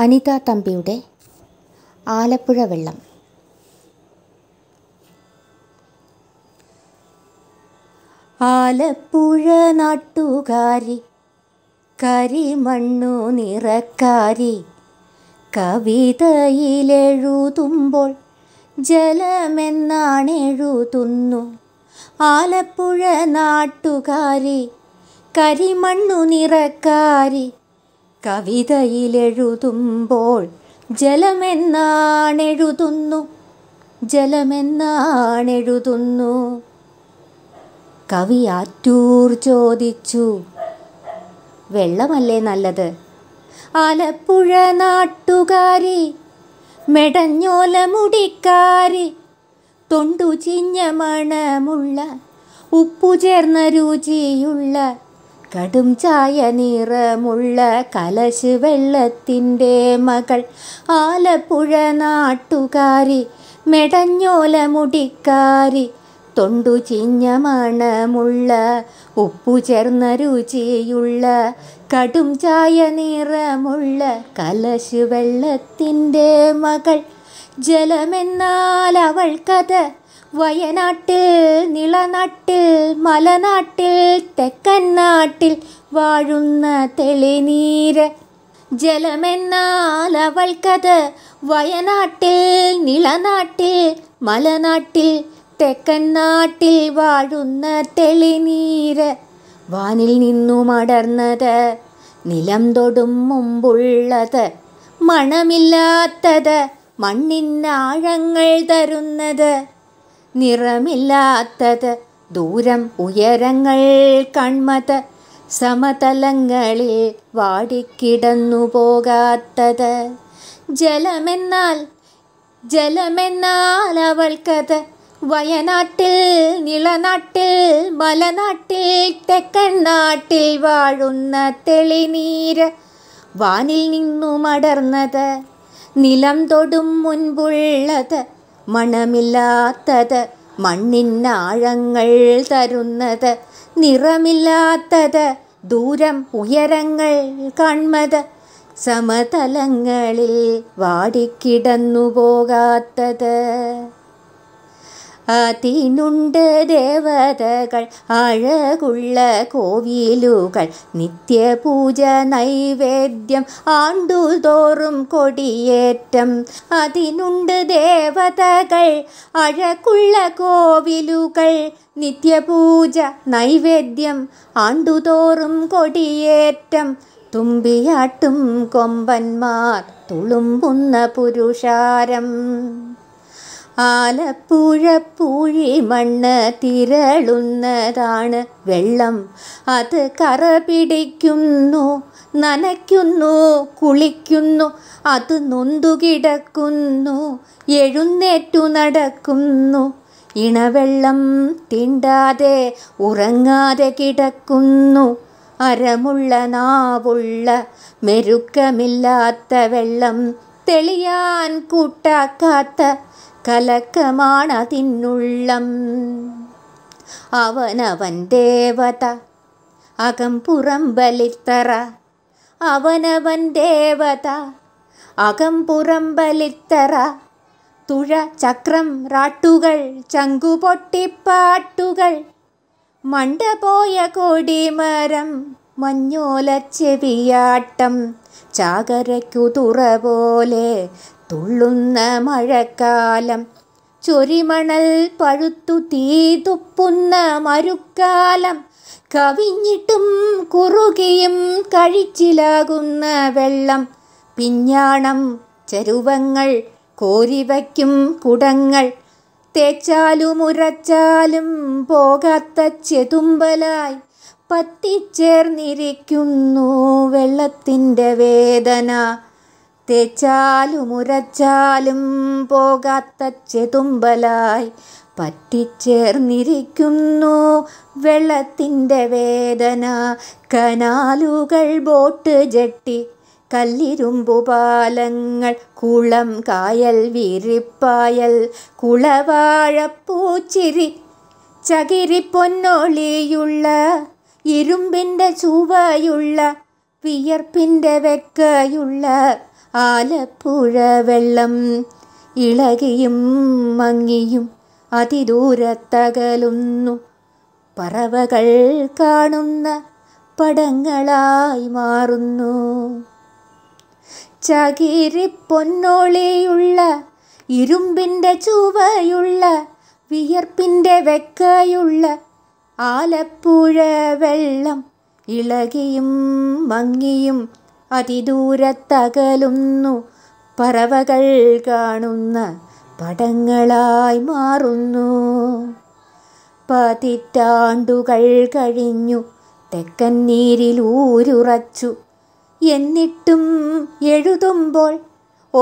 അനിത തമ്പിയുടെ ആലപ്പുഴ വെള്ളം ആലപ്പുഴ നാട്ടുകാരി കരിമണ്ണു നിറക്കാരി കവിതയിലെഴുതുമ്പോൾ ജലമെന്നാണെഴുതുന്നു ആലപ്പുഴ നാട്ടുകാരി കരിമണ്ണു നിറക്കാരി കവിതയിലെഴുതുമ്പോൾ ജലമെന്നാണെഴുതുന്നു ജലമെന്നാണെഴുതുന്നു കവി ആറ്റൂർ ചോദിച്ചു വെള്ളമല്ലേ നല്ലത് ആലപ്പുഴ നാട്ടുകാരി മെടഞ്ഞോല മുടിക്കാരി തൊണ്ടു ചിഞ്ഞ മണമുള്ള ഉപ്പു ചേർന്ന രുചിയുള്ള കടും ചായ നിറമുള്ള കലശ് വെള്ളത്തിൻ്റെ മകൾ ആലപ്പുഴ നാട്ടുകാരി മെടഞ്ഞോല മുടിക്കാരി തൊണ്ടു ചിഞ്ഞ മണമുള്ള ഉപ്പു ചേർന്ന രുചിയുള്ള കടും ചായ നിറമുള്ള കലശ് വെള്ളത്തിൻ്റെ മകൾ ജലമെന്നാൽ അവൾക്കത് വയനാട്ടിൽ നിളനാട്ടിൽ മലനാട്ടിൽ തെക്കൻ നാട്ടിൽ വാഴുന്ന തെളിനീര് ജലമെന്നാൽ അവൾക്കത് വയനാട്ടിൽ നിളനാട്ടിൽ മലനാട്ടിൽ തെക്കൻ നാട്ടിൽ വാഴുന്ന തെളിനീര് വാനിൽ നിന്നും അടർന്നത് നിലം തൊടും മുമ്പുള്ളത് മണമില്ലാത്തത് മണ്ണിന്നാഴങ്ങൾ തരുന്നത് നിറമില്ലാത്തത് ദൂരം ഉയരങ്ങൾ കൺമത് സമതലങ്ങളിൽ വാടിക്കിടന്നു പോകാത്തത് ജലമെന്നാൽ ജലമെന്നാൽ അവൾക്കത് വയനാട്ടിൽ നിളനാട്ടിൽ മലനാട്ടിൽ തെക്കൻ നാട്ടിൽ വാഴുന്ന തെളിനീര് വാനിൽ നിന്നു മടർന്നത് നിലം തൊടും മുൻപുള്ളത് മണമില്ലാത്തത് മണ്ണിന്നാഴങ്ങൾ തരുന്നത് നിറമില്ലാത്തത് ദൂരം ഉയരങ്ങൾ കാൺമത് സമതലങ്ങളിൽ വാടിക്കിടന്നു പോകാത്തത് അതിനുണ്ട് ദേവതകൾ അഴകുള്ള കോവിലുകൾ നിത്യപൂജ നൈവേദ്യം ആണ്ടുതോറും കൊടിയേറ്റം അതിനുണ്ട് ദേവതകൾ അഴകുള്ള കോവിലുകൾ നിത്യപൂജ നൈവേദ്യം ആണ്ടുതോറും കൊടിയേറ്റം തുമ്പിയാട്ടും കൊമ്പന്മാർ തുളുമ്പുന്ന പുരുഷാരം ആലപ്പുഴ മണ്ണ് തിരളുന്നതാണ് വെള്ളം അത് കറ പിടിക്കുന്നു നനയ്ക്കുന്നു കുളിക്കുന്നു അത് നൊന്തുകിടക്കുന്നു എഴുന്നേറ്റു നടക്കുന്നു ഇണവെള്ളം തിണ്ടാതെ ഉറങ്ങാതെ കിടക്കുന്നു അരമുള്ള നാവുള്ള മെരുക്കമില്ലാത്ത വെള്ളം തെളിയാൻ കൂട്ടാക്കാത്ത തിന്നുള്ളം അവനവൻ ദേവത പുറം ബലിത്തറ അവനവൻ ദേവത പുറം ബലിത്തറ തുഴ ചക്രം റാട്ടുകൾ ചങ്കുപൊട്ടിപ്പാട്ടുകൾ മണ്ട പോയ കൊടിമരം മഞ്ഞോലച്ചെവിയാട്ടം ചാകരയ്ക്കു തുറ പോലെ തുള്ളുന്ന മഴക്കാലം ചൊരിമണൽ പഴുത്തു തുപ്പുന്ന മരുക്കാലം കവിഞ്ഞിട്ടും കുറുകിയും കഴിച്ചിലാകുന്ന വെള്ളം പിഞ്ഞാണം ചരുവങ്ങൾ കോരിവയ്ക്കും കുടങ്ങൾ തേച്ചാലും ഉരച്ചാലും പോകാത്ത ചെതുമ്പലായി പത്തിച്ചേർന്നിരിക്കുന്നു വെള്ളത്തിൻ്റെ വേദന തേച്ചാലും ഉരച്ചാലും പോകാത്ത ചെതുമ്പലായി പറ്റിച്ചേർന്നിരിക്കുന്നു വെള്ളത്തിൻ്റെ വേദന കനാലുകൾ ബോട്ട് ജട്ടി കല്ലിരുമ്പുപാലങ്ങൾ കുളം കായൽ വിരിപ്പായൽ കുളവാഴപ്പൂച്ചിരി ചകിരി പൊന്നൊളിയുള്ള ഇരുമ്പിൻ്റെ ചുവയുള്ള വിയർപ്പിൻ്റെ വെക്കയുള്ള ആലപ്പുഴ വെള്ളം ഇളകിയും മങ്ങിയും അതിദൂരത്തകലുന്നു പറവകൾ കാണുന്ന പടങ്ങളായി മാറുന്നു ചകിരി പൊന്നോളിയുള്ള ഇരുമ്പിൻ്റെ ചുവയുള്ള വിയർപ്പിൻ്റെ വെക്കയുള്ള ആലപ്പുഴ വെള്ളം ഇളകിയും മങ്ങിയും അതിദൂരത്തകലുന്നു പറവകൾ കാണുന്ന പടങ്ങളായി മാറുന്നു പതിറ്റാണ്ടുകൾ കഴിഞ്ഞു തെക്കൻ നീരിൽ ഊരുറച്ചു എന്നിട്ടും എഴുതുമ്പോൾ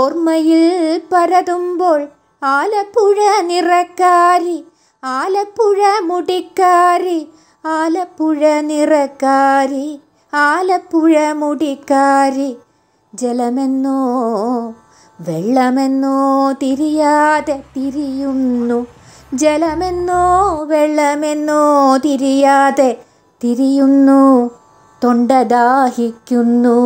ഓർമ്മയിൽ പരതുമ്പോൾ ആലപ്പുഴ നിറക്കാരി ആലപ്പുഴ മുടിക്കാരി ആലപ്പുഴ നിറക്കാരി ആലപ്പുഴ മുടിക്കാരി ജലമെന്നോ വെള്ളമെന്നോ തിരിയാതെ തിരിയുന്നു ജലമെന്നോ വെള്ളമെന്നോ തിരിയാതെ തിരിയുന്നു തൊണ്ടദാഹിക്കുന്നു